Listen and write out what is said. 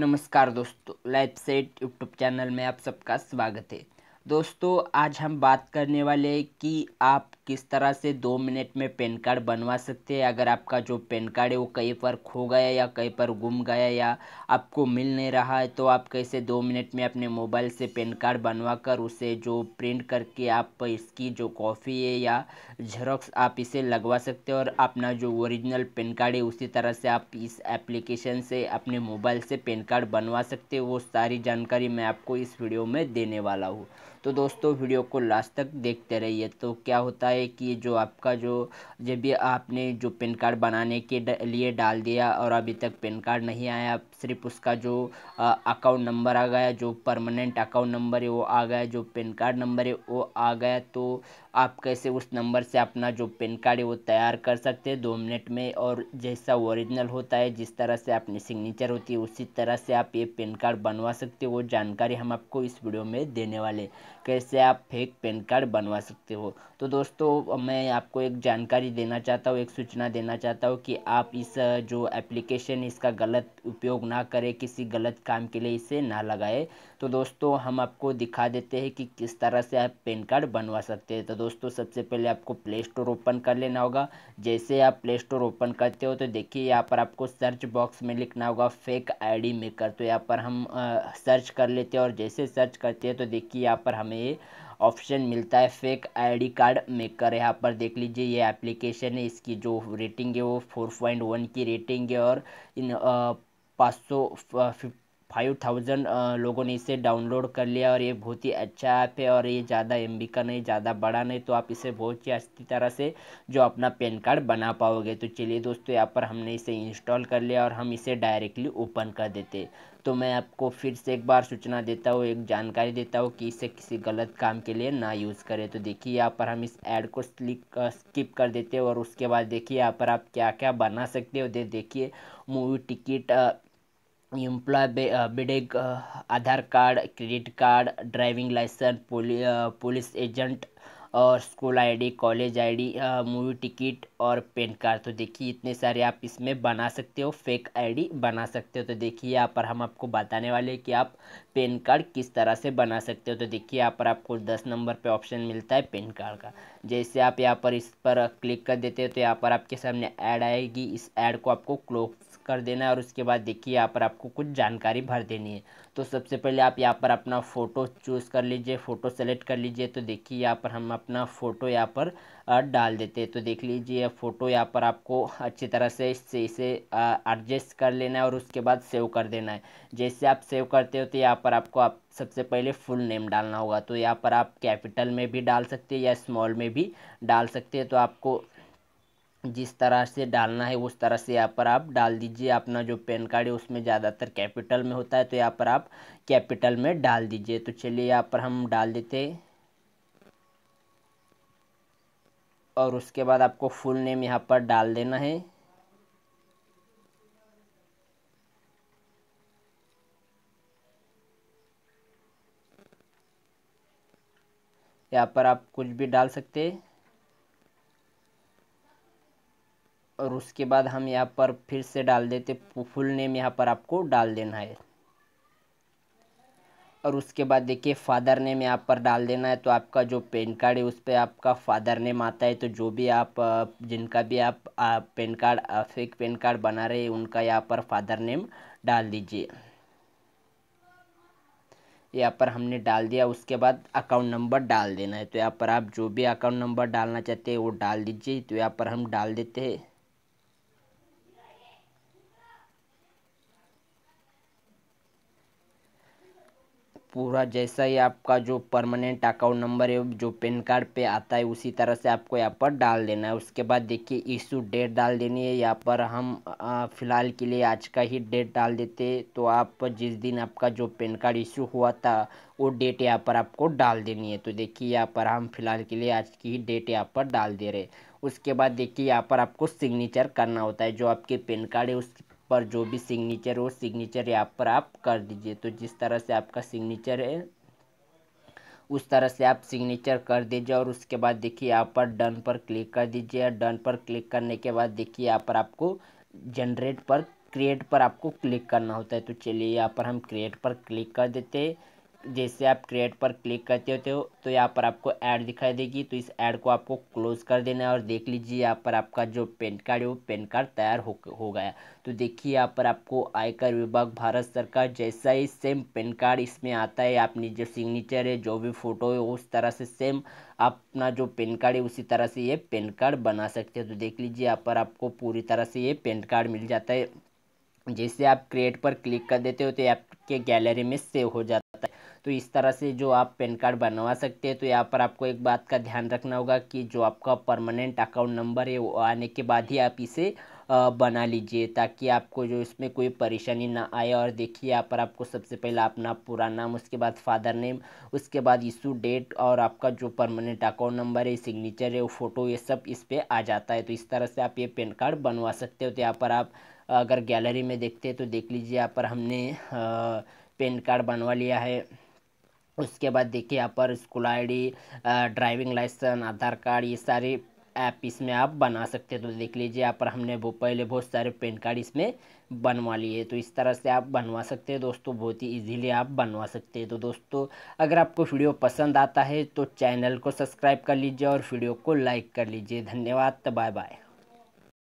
नमस्कार दोस्तों life set YouTube channel में आप सबका स्वागत है दोस्तों आज हम बात करने वाले हैं कि आप किस तरह से दो मिनट में पेन कार्ड बनवा सकते हैं अगर आपका जो पेन कार्ड है वो कहीं पर खो गया या कहीं पर गुम गया या आपको मिल नहीं रहा है तो आप कैसे दो मिनट में अपने मोबाइल से पेन कार्ड बनवा कर उसे जो प्रिंट करके आप इसकी जो कॉफ़ी है या झरोक्स आप इसे लगवा सकते हैं और अपना जो ओरिजिनल पेन कार्ड है उसी तरह से आप इस एप्लीकेशन से अपने मोबाइल से पेन कार्ड बनवा सकते वो सारी जानकारी मैं आपको इस वीडियो में देने वाला हूँ तो दोस्तों वीडियो को लास्ट तक देखते रहिए तो क्या होता है है कि जो आपका जो जब भी आपने जो पेन कार्ड बनाने के लिए डाल दिया और अभी तक पेन कार्ड नहीं आया सिर्फ उसका जो अकाउंट नंबर आ गया जो परमानेंट अकाउंट नंबर है वो आ गया जो पेन कार्ड नंबर है वो आ गया तो आप कैसे उस नंबर से अपना जो पेन कार्ड है वो तैयार कर सकते हैं दो मिनट में और जैसा ओरिजिनल होता है जिस तरह से अपनी सिग्नेचर होती है उसी तरह से आप ये पेन कार्ड बनवा सकते हो वो जानकारी हम आपको इस वीडियो में देने वाले कैसे आप फेक पेन कार्ड बनवा सकते हो तो दोस्तों तो मैं आपको एक जानकारी देना चाहता हूँ एक सूचना देना चाहता हूँ कि आप इस जो एप्लीकेशन इसका गलत उपयोग ना करें किसी गलत काम के लिए इसे ना लगाए तो दोस्तों हम आपको दिखा देते हैं कि किस तरह से आप पेन कार्ड बनवा सकते हैं तो दोस्तों सबसे पहले आपको प्ले स्टोर ओपन कर लेना होगा जैसे आप प्ले स्टोर ओपन करते हो तो देखिए यहाँ पर आपको सर्च बॉक्स में लिखना होगा फेक आईडी मेकर तो यहाँ पर हम आ, सर्च कर लेते हैं और जैसे सर्च करते हैं तो देखिए यहाँ पर हमें ऑप्शन मिलता है फेक आईडी कार्ड मेकर यहाँ पर देख लीजिए ये एप्लीकेशन है इसकी जो रेटिंग है वो फोर पॉइंट वन की रेटिंग है और इन पाँच सौ फिफ्टी फाइव थाउजेंड लोगों ने इसे डाउनलोड कर लिया और ये बहुत ही अच्छा ऐप है और ये ज़्यादा एम का नहीं ज़्यादा बड़ा नहीं तो आप इसे बहुत ही अच्छी तरह से जो अपना पैन कार्ड बना पाओगे तो चलिए दोस्तों यहाँ पर हमने इसे इंस्टॉल कर लिया और हम इसे डायरेक्टली ओपन कर देते तो मैं आपको फिर से एक बार सूचना देता हूँ एक जानकारी देता हूँ कि इसे किसी गलत काम के लिए ना यूज़ करें तो देखिए यहाँ पर हम इस ऐड को स्लिक स्किप कर देते हैं और उसके बाद देखिए यहाँ पर आप क्या क्या बना सकते हो देखिए मूवी टिकट एम्प्लॉय बिडेग Aadhaar card credit card driving licence police agent और school ID college ID movie ticket और पेन कार्ड तो देखिए इतने सारे आप इसमें बना सकते हो फेक आईडी बना सकते हो तो देखिए यहाँ पर हम आपको बताने वाले हैं कि आप पेन कार्ड किस तरह से बना सकते हो तो देखिए यहाँ पर आपको दस नंबर पे ऑप्शन मिलता है पेन कार्ड का जैसे आप यहाँ पर इस पर क्लिक कर देते हो तो यहाँ पर आपके सामने ऐड आएगी इस ऐड को आपको क्लोज कर देना है और उसके बाद देखिए यहाँ पर आपको कुछ जानकारी भर देनी है तो सबसे पहले आप यहाँ पर अपना फ़ोटो चूज़ कर लीजिए फ़ोटो सेलेक्ट कर लीजिए तो देखिए यहाँ पर हम अपना फ़ोटो यहाँ पर डाल देते हैं तो देख लीजिए फ़ोटो यहाँ पर आपको अच्छी तरह से इसे इसे एडजस्ट कर लेना है और उसके बाद सेव कर देना है जैसे आप सेव करते हो तो यहाँ पर आपको आप सबसे पहले फुल नेम डालना होगा तो यहाँ पर आप कैपिटल में भी डाल सकते हैं या स्मॉल में भी डाल सकते हैं तो आपको जिस तरह से डालना है उस तरह से यहाँ पर आप डाल दीजिए अपना जो पैन कार्ड है उसमें ज़्यादातर कैपिटल में होता है तो यहाँ पर आप कैपिटल में डाल दीजिए तो चलिए यहाँ पर हम डाल देते और उसके बाद आपको फुल नेम यहाँ पर डाल देना है यहाँ पर आप कुछ भी डाल सकते हैं और उसके बाद हम यहाँ पर फिर से डाल देते फुल नेम यहाँ पर आपको डाल देना है और उसके बाद देखिए फादर नेम यहाँ पर डाल देना है तो आपका जो पेन कार्ड है उस पर आपका फादर नेम आता है तो जो भी आप जिनका भी आप, PAN card fake PAN card बना रहे हैं उनका यहाँ पर फादर नेम डाल दीजिए यहाँ पर हमने डाल दिया उसके बाद अकाउंट नंबर डाल देना है तो यहाँ पर आप जो भी अकाउंट नंबर डालना चाहते हैं वो डाल दीजिए तो यहाँ पर हम डाल देते हैं पूरा जैसा ही आपका जो परमानेंट अकाउंट नंबर है जो पेन कार्ड पे आता है उसी तरह से आपको यहाँ पर डाल देना है उसके बाद देखिए इशू डेट डाल देनी है यहाँ पर हम फ़िलहाल के लिए आज का ही डेट डाल देते तो आप जिस दिन आपका जो पेन कार्ड इशू हुआ था वो डेट यहाँ पर आपको डाल देनी है तो देखिए यहाँ पर हम फिलहाल के लिए आज की ही डेट यहाँ पर डाल दे रहे उसके बाद देखिए यहाँ पर आपको सिग्नेचर करना होता है जो आपके पेन कार्ड है उस पर जो भी सिग्नेचर हो सिग्नेचर यहाँ पर आप कर दीजिए तो जिस तरह से आपका सिग्नेचर है उस तरह से आप सिग्नेचर कर दीजिए और उसके बाद देखिए यहाँ पर डन पर क्लिक कर दीजिए डन पर क्लिक करने के बाद देखिए यहाँ पर आपको जनरेट पर क्रिएट पर आपको क्लिक करना होता है तो चलिए यहाँ पर हम क्रिएट पर क्लिक कर देते हैं जैसे आप क्रिएट पर क्लिक करते होते हो तो यहाँ पर आपको ऐड दिखाई देगी तो इस ऐड को आपको क्लोज कर देना है और देख लीजिए यहाँ पर आपका जो पेन कार्ड है वो पेन कार्ड तैयार हो हो गया तो देखिए यहाँ पर आपको आयकर विभाग भारत सरकार जैसा ही सेम पेन कार्ड इसमें आता है अपनी जो सिग्नेचर है जो भी फ़ोटो है उस तरह से सेम अपना जो पेन कार्ड है उसी तरह से ये पेन कार्ड बना सकते हैं तो देख लीजिए यहाँ पर आपको पूरी तरह से ये पेन कार्ड मिल जाता है जैसे आप क्रिएट पर क्लिक कर देते हो तो आपके गैलरी में सेव हो जाता तो इस तरह से जो आप पैन कार्ड बनवा सकते हैं तो यहाँ पर आपको एक बात का ध्यान रखना होगा कि जो आपका परमानेंट अकाउंट नंबर है वो आने के बाद ही आप इसे बना लीजिए ताकि आपको जो इसमें कोई परेशानी ना आए और देखिए यहाँ पर आपको सबसे पहले अपना पूरा नाम उसके बाद फादर नेम उसके बाद इशू डेट और आपका जो परमानेंट अकाउंट नंबर है सिग्नेचर है वो फ़ोटो ये सब इस पर आ जाता है तो इस तरह से आप ये पैन कार्ड बनवा सकते हो तो यहाँ पर आप अगर गैलरी में देखते हैं तो देख लीजिए यहाँ पर हमने पैन कार्ड बनवा लिया है उसके बाद देखिए यहाँ पर school ID driving licence Aadhaar card ये सारे ऐप इसमें आप बना सकते हैं तो देख लीजिए यहाँ पर हमने वो पहले बहुत सारे पेन कार्ड इसमें बनवा लिए तो इस तरह से आप बनवा सकते हैं दोस्तों बहुत ही इजीली आप बनवा सकते हैं तो दोस्तों अगर आपको वीडियो पसंद आता है तो चैनल को सब्सक्राइब कर लीजिए और वीडियो को लाइक कर लीजिए धन्यवाद बाय तो बाय